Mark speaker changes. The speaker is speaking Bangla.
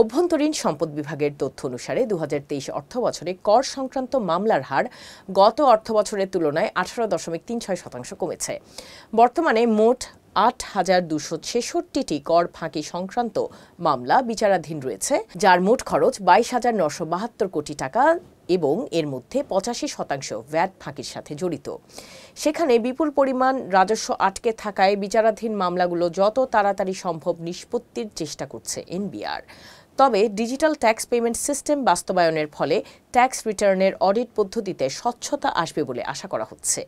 Speaker 1: অভ্যন্তরীণ সম্পদ বিভাগের তথ্য অনুসারে দু অর্থ বছরে কর সংক্রান্ত মামলার হার গত অর্থ বছরের তুলনায় আঠারো দশমিক তিন ছয় শতাংশ কমেছে বর্তমানে মোট আট হাজার দুশো ছেষট্টিটি কর ফাঁকি সংক্রান্ত মামলা বিচারাধীন রয়েছে যার মোট খরচ বাইশ হাজার নশো বাহাত্তর কোটি টাকা এবং এর মধ্যে পঁচাশি শতাংশ ভ্যাট ফাঁকির সাথে জড়িত সেখানে বিপুল পরিমাণ রাজস্ব আটকে থাকায় বিচারাধীন মামলাগুলো যত তাড়াতাড়ি সম্ভব নিষ্পত্তির চেষ্টা করছে এনবিআর তবে ডিজিটাল ট্যাক্স পেমেন্ট সিস্টেম বাস্তবায়নের ফলে ট্যাক্স রিটার্নের অডিট পদ্ধতিতে স্বচ্ছতা আসবে বলে আশা করা হচ্ছে